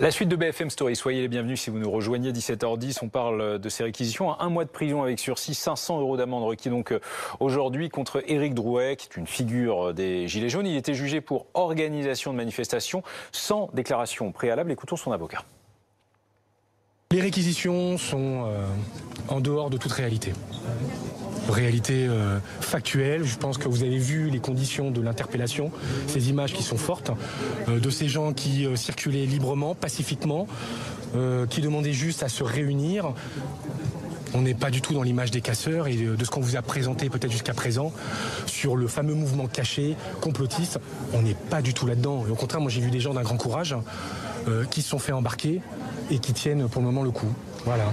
La suite de BFM Story, soyez les bienvenus si vous nous rejoignez 17h10. On parle euh, de ces réquisitions. Un mois de prison avec sursis, 500 euros d'amende requis donc euh, aujourd'hui contre Éric Drouet, qui est une figure euh, des Gilets jaunes. Il était jugé pour organisation de manifestation sans déclaration préalable. Écoutons son avocat. Les réquisitions sont en dehors de toute réalité réalité euh, factuelle. Je pense que vous avez vu les conditions de l'interpellation, ces images qui sont fortes, euh, de ces gens qui euh, circulaient librement, pacifiquement, qui demandaient juste à se réunir. On n'est pas du tout dans l'image des casseurs et de ce qu'on vous a présenté peut-être jusqu'à présent sur le fameux mouvement caché, complotiste. On n'est pas du tout là-dedans. Au contraire, moi j'ai vu des gens d'un grand courage qui se sont fait embarquer et qui tiennent pour le moment le coup. Voilà.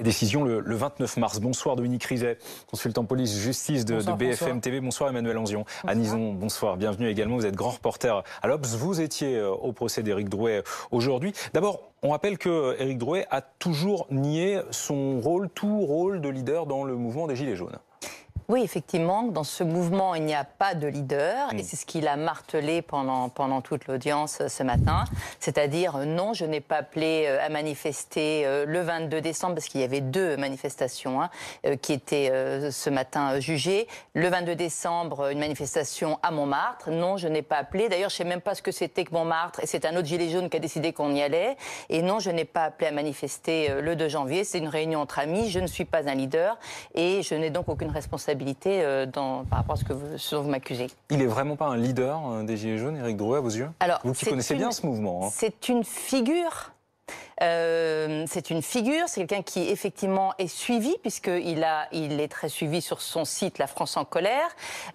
Décision le, 29 mars. Bonsoir Dominique Rizet, consultant police justice de, BFM TV. Bonsoir Emmanuel Anzion. Anison, bonsoir. Bienvenue également. Vous êtes grand reporter à l'Obs. Vous étiez euh, au procès d'Éric Drouet euh, aujourd'hui. D'abord, on rappelle que euh, Éric Drouet a toujours nié son rôle, tout rôle de leader dans le mouvement des Gilets jaunes. Oui, effectivement, dans ce mouvement, il n'y a pas de leader, et hmm. c'est ce qu'il a martelé pendant, pendant toute l'audience euh, ce matin, c'est-à-dire euh, non, je n'ai pas appelé euh, à manifester le 22 décembre, parce qu'il y avait deux manifestations hein, qui étaient ce matin jugées, le 22 décembre, une manifestation à Montmartre, non, je n'ai pas appelé, d'ailleurs, je ne sais même pas ce que c'était que Montmartre, et c'est un autre gilet jaune qui a décidé qu'on y allait, et non, je n'ai pas appelé à manifester le 2 janvier, c'est une réunion entre amis, je ne suis pas un leader, et je n'ai donc aucune responsabilité euh, dans, par rapport à ce, que vous, dont vous m'accusez. Il n'est vraiment pas un leader euh, des Gilets jaunes, Eric Drouet, à vos yeux Alors, Vous qui connaissez bien ce mouvement. Hein. C'est une figure euh, c'est une figure, c'est quelqu'un qui effectivement est suivi puisqu'il a, il est très suivi sur son site La France en colère,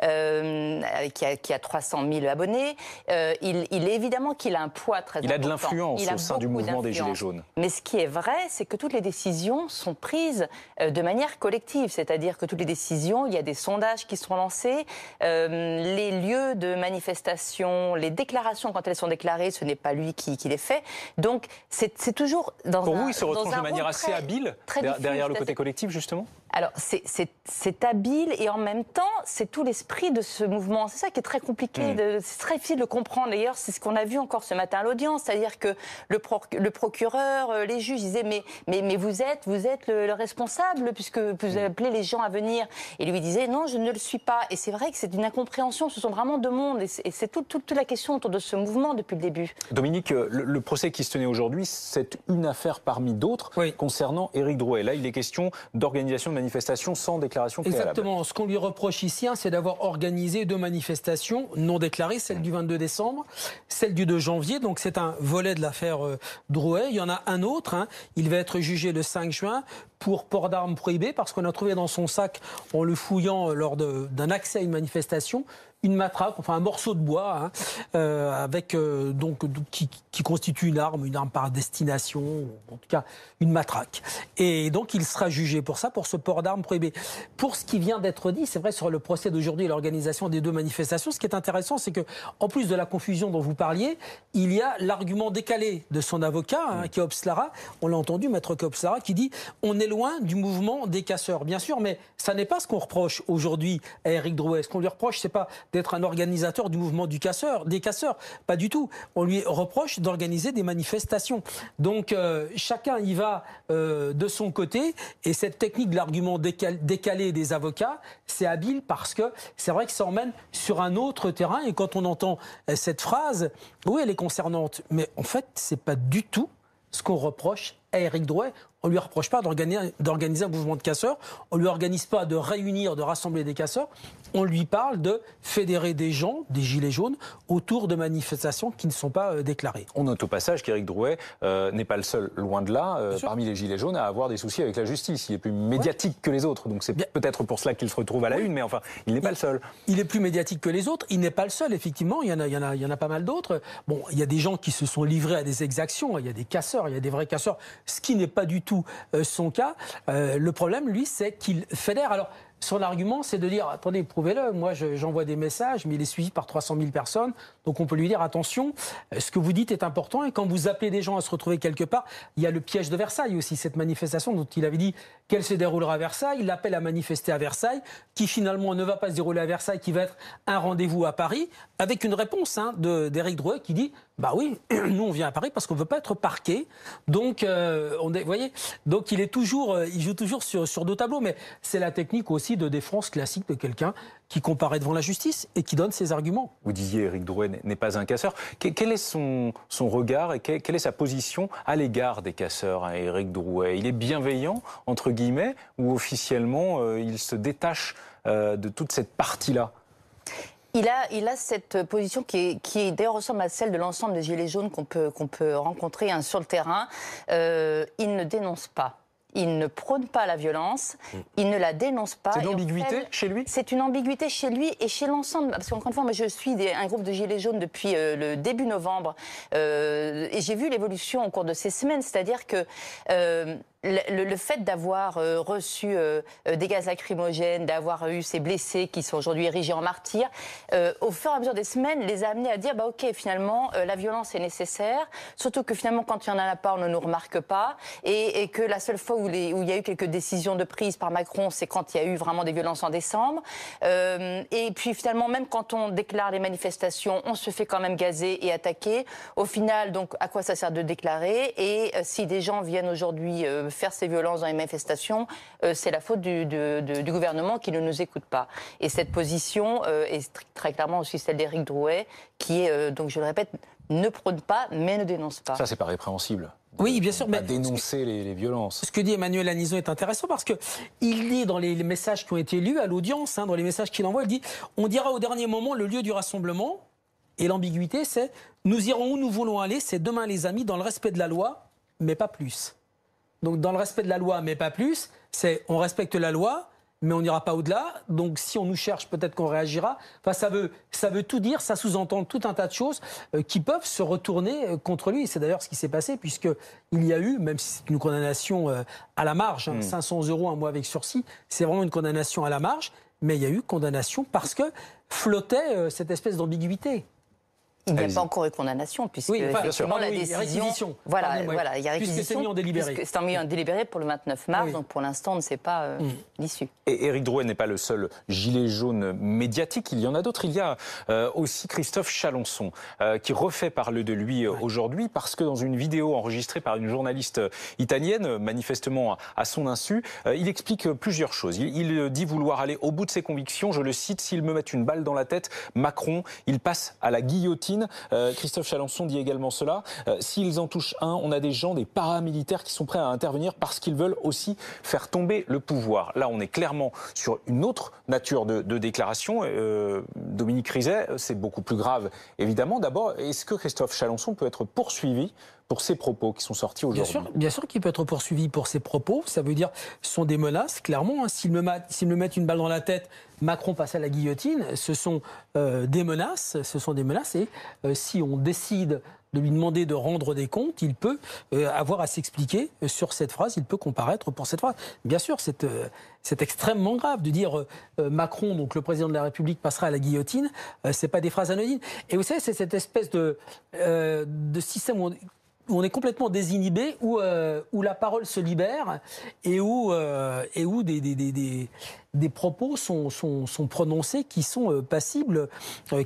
euh, qui, a, 300 000 abonnés. Euh, il, est évidemment qu'il a un poids très important. Il a de l'influence au sein du mouvement des Gilets jaunes. Mais ce qui est vrai, c'est que toutes les décisions sont prises de manière collective, c'est-à-dire que toutes les décisions, il y a des sondages qui sont lancés, les lieux de manifestation, les déclarations quand elles sont déclarées, ce n'est pas lui qui, qui les fait. Donc c'est toujours pour vous, il se retrouvent de manière assez habile derrière le côté collectif, justement alors, c'est habile et en même temps, c'est tout l'esprit de ce mouvement. C'est ça qui est très compliqué, mm. c'est très difficile de comprendre. D'ailleurs, c'est ce qu'on a vu encore ce matin à l'audience, c'est-à-dire que le, le, procureur, euh, les juges disaient mais, mais, mais vous êtes, vous êtes le, responsable puisque vous mm. appelez les gens à venir. Et lui disait non, je ne le suis pas. Et c'est vrai que c'est une incompréhension. Ce sont vraiment deux mondes et c'est toute, toute, la question autour de ce mouvement depuis le début. Dominique, euh, le, procès qui se tenait aujourd'hui, c'est une affaire parmi d'autres concernant Éric Drouet. Là, il est question d'organisation manifestation sans déclaration Exactement. Ce qu'on lui reproche ici, hein, c'est d'avoir organisé deux manifestations non déclarées, celle du 22 décembre, celle du 2 janvier. Donc c'est un volet de l'affaire euh, Drouet. Il y en a un autre. Hein. Il va être jugé le 5 juin pour port d'armes prohibées parce qu'on a trouvé dans son sac, en le fouillant lors d'un accès à une manifestation, une matraque, enfin un morceau de bois, hein, euh, avec euh, donc qui, qui, constitue une arme, une arme par destination, en tout cas une matraque. Et donc il sera jugé pour ça, pour ce port d'armes prohibé. Pour ce qui vient d'être dit, c'est vrai sur le procès d'aujourd'hui et l'organisation des deux manifestations. Ce qui est intéressant, c'est que en plus de la confusion dont vous parliez, il y a l'argument décalé de son avocat, hein, Keops Lara. On l'a entendu, maître Keops Lara, qui dit on est loin du mouvement des casseurs, bien sûr, mais ça n'est pas ce qu'on reproche aujourd'hui à Eric Drouet. Ce qu'on lui reproche, c'est pas d'être un organisateur du mouvement du casseur, des casseurs, pas du tout. On lui reproche d'organiser des manifestations. Donc euh, chacun y va euh, de son côté, et cette technique de l'argument décalé des avocats, c'est habile parce que c'est vrai que ça emmène sur un autre terrain. Et quand on entend euh, cette phrase, oui, elle est concernante, mais en fait, c'est pas du tout ce qu'on reproche à Eric Drouet on ne lui reproche pas d'organiser un mouvement de casseurs, on ne lui organise pas de réunir, de rassembler des casseurs, on lui parle de fédérer des gens, des gilets jaunes, autour de manifestations qui ne sont pas euh, déclarées. On note au passage qu'Éric Drouet euh, n'est pas le seul, loin de là, euh, parmi les gilets jaunes, à avoir des soucis avec la justice. Il est plus médiatique que les autres, donc c'est peut-être pour cela qu'il se retrouve à la une, mais enfin, il n'est pas le seul. Il est plus médiatique que les autres, il n'est pas le seul, effectivement, il y en a, il y en a pas mal d'autres. Bon, il y a des gens qui se sont livrés à des exactions, il y a des casseurs, il y a des vrais casseurs, ce qui n'est pas du tout euh, son cas. Euh, le problème, lui, c'est qu'il fédère. Alors, son argument, c'est de dire attendez, prouvez-le. Moi, j'envoie des messages, mais il est suivi par 300 000 personnes. Donc, on peut lui dire attention, euh, ce que vous dites est important. Et quand vous appelez des gens à se retrouver quelque part, il y a le piège de Versailles aussi, cette manifestation dont il avait dit qu'elle se déroulera à Versailles. Il à manifester à Versailles, qui finalement ne va pas se dérouler à Versailles, qui va être un rendez-vous à Paris, avec une réponse hein, d'Éric Drouet qui dit bah oui, nous on vient à Paris parce qu'on veut pas être parqué. Donc, euh, on vous voyez, donc il est toujours, euh, il joue toujours sur, sur deux tableaux, mais c'est la technique aussi de défense classique de quelqu'un qui comparaît devant la justice et qui donne ses arguments. Vous disiez, Eric Drouet n'est pas un casseur. Quel est son, son regard et quelle est sa position à l'égard des casseurs, hein, Éric Eric Drouet Il est bienveillant, entre guillemets, ou officiellement, euh, il se détache de toute cette partie-là il a, il a cette position qui, qui d'ailleurs ressemble à celle de l'ensemble des Gilets jaunes qu'on peut, qu'on peut rencontrer hein, sur le terrain. Euh, il ne dénonce pas. Il ne prône pas la violence, il ne la dénonce pas. C'est une ambiguïté chez lui C'est une ambiguïté chez lui et chez l'ensemble. Parce qu'encore une fois, je suis un groupe de Gilets jaunes depuis euh, le début novembre euh, et j'ai vu l'évolution au cours de ces semaines. C'est-à-dire que le, fait d'avoir euh, reçu euh, euh, des gaz lacrymogènes, d'avoir eu ces blessés qui sont aujourd'hui érigés en martyrs, au fur et à mesure des semaines, les a amenés à dire bah ok finalement la violence est nécessaire, surtout que finalement quand il n'y en a pas on ne nous remarque pas et, que la seule fois où, où, il y a eu quelques décisions de prise par Macron c'est quand il y a eu vraiment des violences en décembre et puis finalement même quand on déclare les manifestations on se fait quand même gazer et attaquer au final donc à quoi ça sert de déclarer et si des gens viennent aujourd'hui faire ces violences dans les manifestations, euh, c'est la faute du, gouvernement qui ne nous écoute pas. Et cette position euh, est très clairement aussi celle d'Éric Drouet, qui est, euh, donc je le répète, ne prône pas, mais ne dénonce pas. Ça, c'est pas répréhensible. Oui, bien sûr, mais dénoncer les, violences. Ce que dit Emmanuel Anison est intéressant parce que il dit dans les, messages qui ont été lus à l'audience, hein, dans les messages qu'il envoie, il dit on dira au dernier moment le lieu du rassemblement. Et l'ambiguïté, c'est nous irons où nous voulons aller. C'est demain, les amis, dans le respect de la loi, mais pas plus. Donc dans le respect de la loi, mais pas plus, c'est on respecte la loi, mais on n'ira pas au-delà. Donc si on nous cherche, peut-être qu'on réagira. Enfin, ça veut, tout dire, ça sous-entend tout un tas de choses euh, qui peuvent se retourner euh, contre lui. C'est d'ailleurs ce qui s'est passé, puisqu'il y a eu, même si c'est une condamnation euh, à la marge, 500 hein, hmm. euros un mois avec sursis, c'est vraiment une condamnation à la marge, mais il y a eu condamnation parce que flottait cette espèce d'ambiguïté. Il n'y a pas encore eu condamnation, puisque oui, la décision. Voilà, voilà, il y a réquisition. c'est un délibéré. en délibéré pour le 29 mars, donc pour l'instant, on ne sait pas euh, mm. l'issue. Et Éric Drouet n'est pas le seul gilet jaune médiatique, il y en a d'autres. Il y a euh, aussi Christophe Chalençon, euh, qui refait parler de lui aujourd'hui, parce que dans une vidéo enregistrée par une journaliste italienne, manifestement à son insu, il explique plusieurs choses. Il, dit vouloir aller au bout de ses convictions, je le cite, s'il me met une balle dans la tête, Macron, il passe à la guillotine euh, Christophe Chalençon dit également cela. Euh, s'ils en touchent un, on a des gens, des paramilitaires qui sont prêts à intervenir parce qu'ils veulent aussi faire tomber le pouvoir. Là, on est clairement sur une autre nature de, déclaration. Euh, Dominique Rizet, c'est beaucoup plus grave, évidemment. D'abord, est-ce que Christophe Chalençon peut être poursuivi pour ces propos qui sont sortis aujourd'hui. Bien sûr, bien sûr qu'il peut être poursuivi pour ses propos. Ça veut dire, ce sont des menaces, clairement. S'il hein. S'ils me, me, mettent une balle dans la tête, Macron passe à la guillotine. Ce sont euh, des menaces. Ce sont des menaces. Et euh, si on décide de lui demander de rendre des comptes, il peut euh, avoir à s'expliquer sur cette phrase, il peut comparaître pour cette phrase. Bien sûr, c'est extrêmement grave de dire Macron, donc le président de la République, passera à la guillotine. c'est pas des phrases anodines. Et vous savez, c'est cette espèce de, de système où on est complètement désinhibé, euh, où, la parole se libère et où, euh, des, propos sont, prononcés qui sont euh, passibles,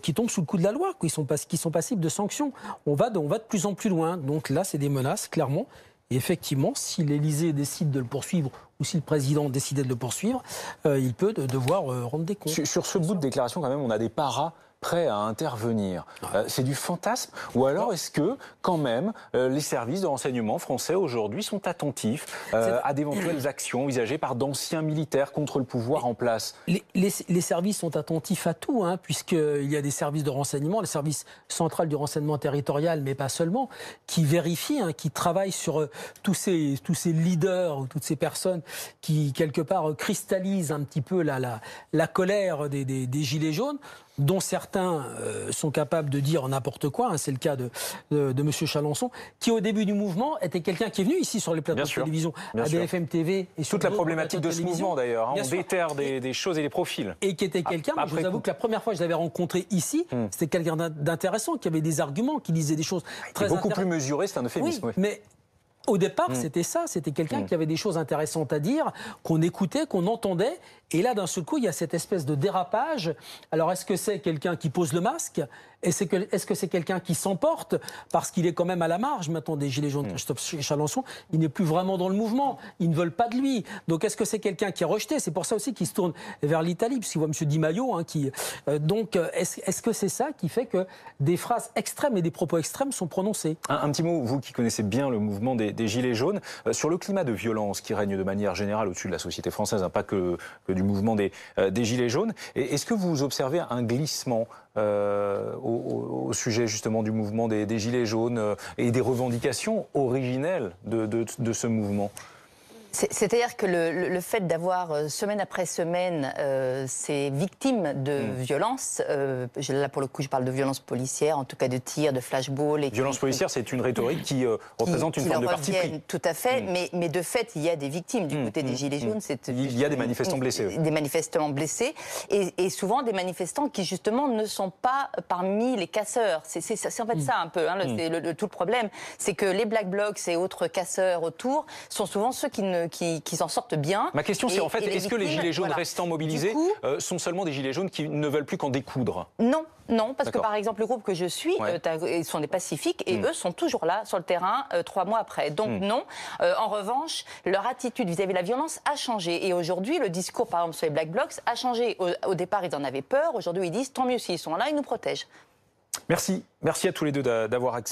qui tombent sous le coup de la loi, qui sont, passibles de sanctions. On va de, de plus en plus loin. Donc là, c'est des menaces, clairement. Et effectivement, si l'Élysée décide de le poursuivre ou si le président décidait de le poursuivre, il peut devoir rendre des comptes. Sur, sur ce bout de déclaration, quand même, on a des paras prêts à intervenir. Euh, c'est du fantasme Ou alors est-ce que, quand même, euh, les services de renseignement français aujourd'hui sont attentifs euh, à d'éventuelles actions envisagées par d'anciens militaires contre le pouvoir en place les, services sont attentifs à tout, hein, puisqu'il y a des services de renseignement, le service central du renseignement territorial, mais pas seulement, qui vérifient, hein, qui travaillent sur tous, ces, tous ces leaders ou toutes ces personnes qui, quelque part, cristallisent un petit peu la, la, la colère des, des Gilets jaunes dont certains euh, sont capables de dire n'importe quoi, hein, c'est le cas de, de, M. Chalençon, qui au début du mouvement était quelqu'un qui est venu ici sur les plateaux de télévision, à BFM TV. Et sur Toute la problématique de, ce mouvement d'ailleurs, hein, on déterre des, choses et des profils. Et qui était ah, quelqu'un, je vous avoue que la première fois que je l'avais rencontré ici, hmm. c'était quelqu'un d'intéressant, qui avait des arguments, qui disait des choses très... Beaucoup plus mesuré, c'est un euphémisme. Mais au départ, mm. c'était ça. C'était quelqu'un mm. qui avait des choses intéressantes à dire, qu'on écoutait, qu'on entendait. Et là, d'un seul coup, il y a cette espèce de dérapage. Alors, est-ce que c'est quelqu'un qui pose le masque est-ce que c'est quelqu'un qui s'emporte parce qu'il est quand même à la marge maintenant des Gilets jaunes mmh. Chalençon Il n'est plus vraiment dans le mouvement. Ils ne veulent pas de lui. Donc est-ce que c'est quelqu'un qui est rejeté C'est pour ça aussi qu'il se tourne vers l'Italie, puisqu'il voit M. Di Maio. Hein, qui, euh, donc euh, est-ce que c'est ça qui fait que des phrases extrêmes et des propos extrêmes sont prononcés un, petit mot, vous qui connaissez bien le mouvement des, Gilets jaunes, euh, sur le climat de violence qui règne de manière générale au-dessus de la société française, hein, pas que, du mouvement des, des Gilets jaunes, est-ce que vous observez un glissement euh, au, sujet justement du mouvement des, Gilets jaunes euh, et des revendications originelles de ce mouvement c'est-à-dire que le, fait d'avoir euh, semaine après semaine euh, ces victimes de violence, hmm. violences, euh, là pour le coup je parle de violences policières, en tout cas de tirs, de flashballs. Et Violence policière, c'est une rhétorique qui, représente une forme de parti pris. Tout à fait, hmm. mais, mais, de fait il y a des victimes du hmm. côté des Gilets jaunes. Il y a des manifestants blessés. Des manifestants blessés et, souvent des manifestants qui justement ne sont pas parmi les casseurs. C'est en fait ça un peu, hein, tout le problème, c'est que les black blocs et autres casseurs autour sont souvent ceux qui ne euh, qui, s'en sortent bien. Ma question, c'est en fait, est-ce que les gilets jaunes restants mobilisés euh, sont seulement des gilets jaunes qui ne veulent plus qu'en découdre Non, non, parce que par exemple, le groupe que je suis, euh, ils sont des pacifiques et hmm. eux sont toujours là sur le terrain trois mois après. Donc hmm. non. en revanche, leur attitude vis-à-vis de la violence a changé. Et aujourd'hui, le discours, par exemple, sur les Black Blocs a changé. Au, au départ, ils en avaient peur. Aujourd'hui, ils disent tant mieux s'ils sont là, ils nous protègent. Merci. Merci à tous les deux d'avoir accepté.